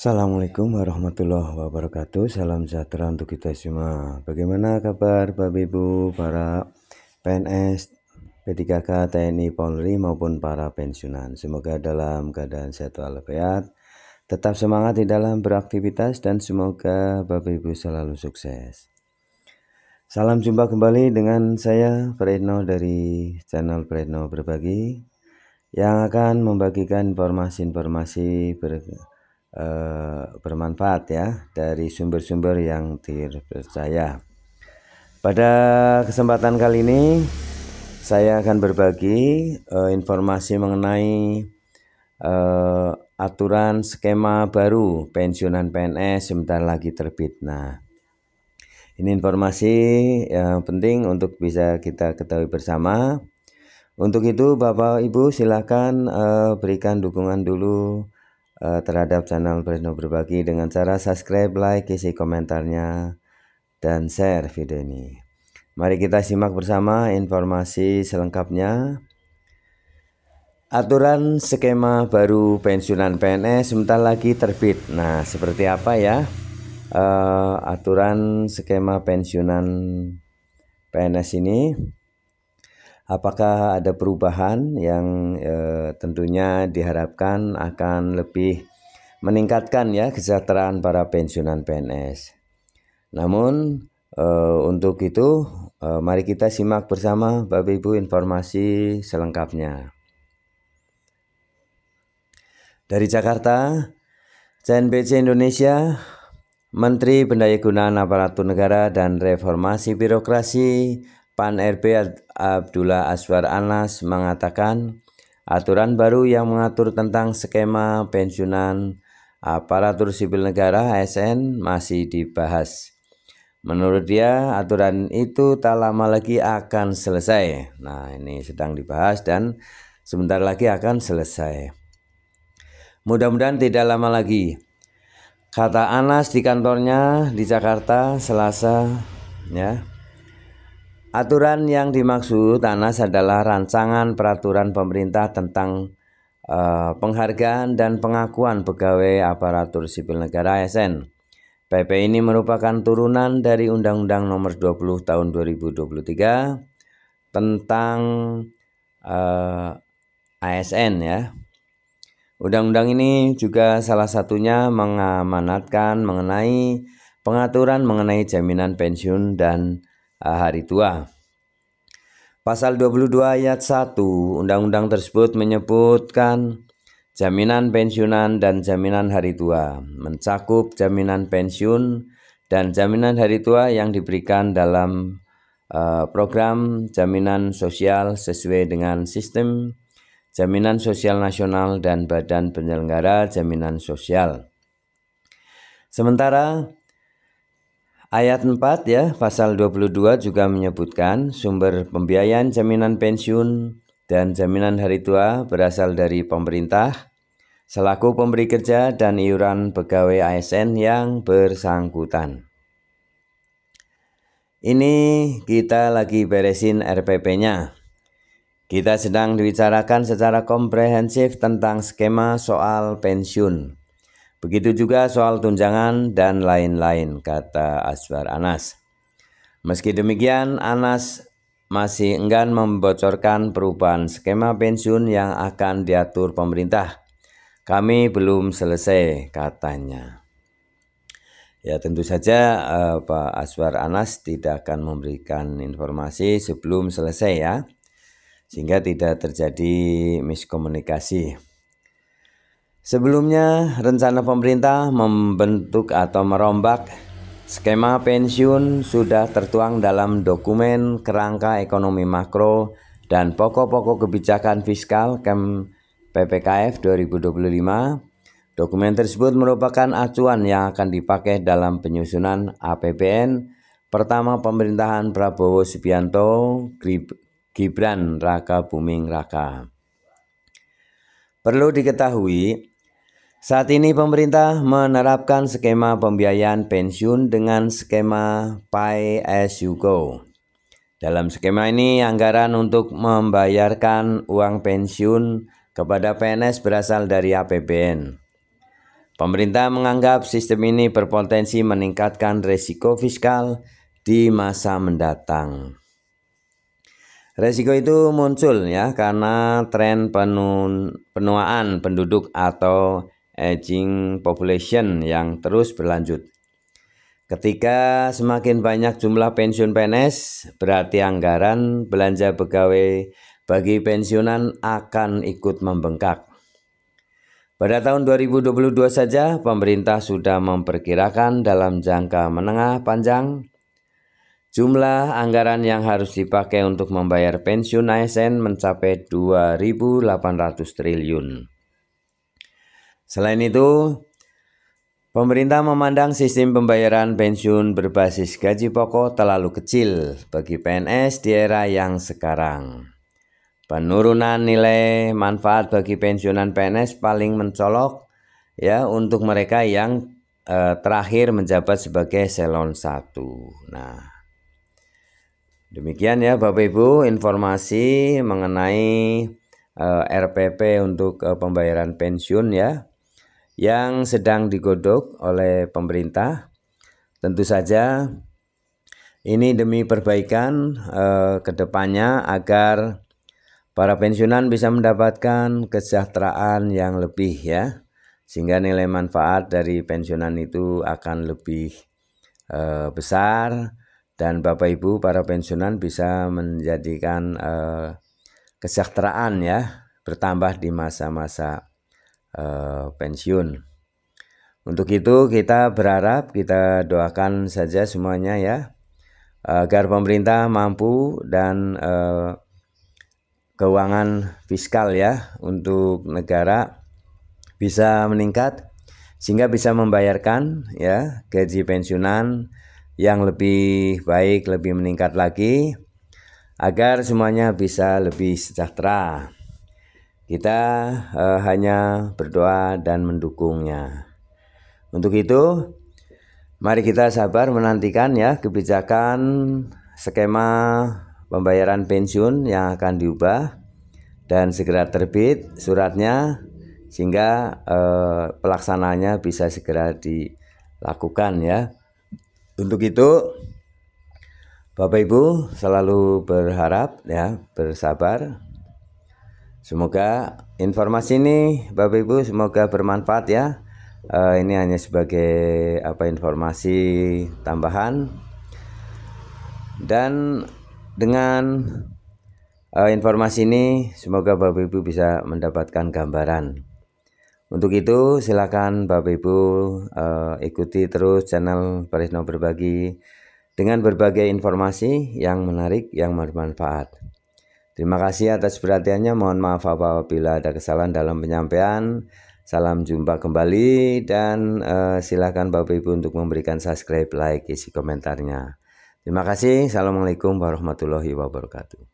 Assalamualaikum warahmatullahi wabarakatuh Salam sejahtera untuk kita semua Bagaimana kabar Bapak Ibu Para PNS P3K TNI Polri maupun para pensiunan Semoga dalam keadaan sehat walafiat Tetap semangat di dalam beraktivitas Dan semoga Bapak Ibu selalu sukses Salam jumpa kembali dengan saya Fredno dari channel Fredno Berbagi yang akan membagikan informasi-informasi berikutnya Eh, bermanfaat ya dari sumber-sumber yang terpercaya. Pada kesempatan kali ini saya akan berbagi uh, informasi mengenai uh, aturan skema baru pensiunan PNS sebentar lagi terbit. Nah, ini informasi yang penting untuk bisa kita ketahui bersama. Untuk itu Bapak Ibu silakan uh, berikan dukungan dulu Eh, terhadap channel Presno Berbagi dengan cara subscribe, like, isi komentarnya, dan share video ini. Mari kita simak bersama informasi selengkapnya. Aturan skema baru pensiunan PNS sebentar lagi terbit. Nah, seperti apa ya uh, aturan skema pensiunan PNS ini? apakah ada perubahan yang e, tentunya diharapkan akan lebih meningkatkan ya kesejahteraan para pensiunan PNS. Namun e, untuk itu e, mari kita simak bersama Bapak Ibu informasi selengkapnya. Dari Jakarta, CNBC Indonesia Menteri Pendayagunaan Aparatur Negara dan Reformasi Birokrasi Pan RB Abdullah Aswar Anas mengatakan, aturan baru yang mengatur tentang skema pensiunan aparatur sipil negara ASN masih dibahas. Menurut dia, aturan itu tak lama lagi akan selesai. Nah, ini sedang dibahas dan sebentar lagi akan selesai. Mudah-mudahan tidak lama lagi. Kata Anas di kantornya di Jakarta Selasa ya Aturan yang dimaksud ANAS adalah rancangan peraturan pemerintah tentang uh, penghargaan dan pengakuan pegawai aparatur sipil negara ASN. PP ini merupakan turunan dari Undang-Undang Nomor 20 Tahun 2023 tentang uh, eh, ASN ya. Undang-undang ini juga salah satunya mengamanatkan mengenai pengaturan mengenai jaminan pensiun dan Ah, hari tua. Pasal 22 ayat 1 undang-undang tersebut menyebutkan jaminan pensiunan dan jaminan hari tua, mencakup jaminan pensiun dan jaminan hari tua yang diberikan dalam uh, program jaminan sosial sesuai dengan sistem jaminan sosial nasional dan badan penyelenggara jaminan sosial. Sementara Ayat 4 ya, pasal 22 juga menyebutkan sumber pembiayaan jaminan pensiun dan jaminan hari tua berasal dari pemerintah selaku pemberi kerja dan iuran pegawai ASN yang bersangkutan. Ini kita lagi beresin RPP-nya. Kita sedang dibicarakan secara komprehensif tentang skema soal pensiun. Begitu juga soal tunjangan dan lain-lain, kata Aswar Anas. Meski demikian, Anas masih enggan membocorkan perubahan skema pensiun yang akan diatur pemerintah. Kami belum selesai, katanya. Ya tentu saja eh, Pak Aswar Anas tidak akan memberikan informasi sebelum selesai ya. Sehingga tidak terjadi miskomunikasi. Sebelumnya, rencana pemerintah membentuk atau merombak skema pensiun sudah tertuang dalam dokumen kerangka ekonomi makro dan pokok-pokok kebijakan fiskal KEM PPKF 2025. Dokumen tersebut merupakan acuan yang akan dipakai dalam penyusunan APBN pertama pemerintahan Prabowo Subianto Gibran Raka Buming Raka. Perlu diketahui, saat ini pemerintah menerapkan skema pembiayaan pensiun dengan skema pay as you go. Dalam skema ini anggaran untuk membayarkan uang pensiun kepada PNS berasal dari APBN. Pemerintah menganggap sistem ini berpotensi meningkatkan risiko fiskal di masa mendatang. Resiko itu muncul ya karena tren penuaan penduduk atau aging population yang terus berlanjut. Ketika semakin banyak jumlah pensiun PNS, berarti anggaran belanja pegawai bagi pensiunan akan ikut membengkak. Pada tahun 2022 saja, pemerintah sudah memperkirakan dalam jangka menengah panjang jumlah anggaran yang harus dipakai untuk membayar pensiun ASN mencapai 2.800 triliun. Selain itu, pemerintah memandang sistem pembayaran pensiun berbasis gaji pokok terlalu kecil bagi PNS di era yang sekarang. Penurunan nilai manfaat bagi pensiunan PNS paling mencolok ya untuk mereka yang eh, terakhir menjabat sebagai selon satu. Nah, demikian ya Bapak Ibu informasi mengenai eh, RPP untuk eh, pembayaran pensiun ya yang sedang digodok oleh pemerintah. Tentu saja ini demi perbaikan eh, ke depannya agar para pensiunan bisa mendapatkan kesejahteraan yang lebih ya. Sehingga nilai manfaat dari pensiunan itu akan lebih eh, besar dan Bapak Ibu para pensiunan bisa menjadikan eh, kesejahteraan ya bertambah di masa-masa Eh, pensiun. Untuk itu kita berharap kita doakan saja semuanya ya agar pemerintah mampu dan eh, keuangan fiskal ya untuk negara bisa meningkat sehingga bisa membayarkan ya gaji pensiunan yang lebih baik, lebih meningkat lagi agar semuanya bisa lebih sejahtera. Kita uh, hanya berdoa dan mendukungnya. Untuk itu, mari kita sabar menantikan ya kebijakan skema pembayaran pensiun yang akan diubah dan segera terbit suratnya sehingga eh, pelaksananya bisa segera dilakukan ya. Untuk itu Bapak Ibu selalu berharap ya bersabar Semoga informasi ini Bapak Ibu semoga bermanfaat ya. Uh, ini hanya sebagai apa informasi tambahan. Dan dengan uh, informasi ini semoga Bapak Ibu bisa mendapatkan gambaran. Untuk itu silakan Bapak Ibu uh, ikuti terus channel Parisno Berbagi dengan berbagai informasi yang menarik yang bermanfaat. Terima kasih atas perhatiannya. Mohon maaf apabila ada kesalahan dalam penyampaian. Salam jumpa kembali dan uh, silakan Bapak Ibu untuk memberikan subscribe, like, isi komentarnya. Terima kasih. Assalamualaikum warahmatullahi wabarakatuh.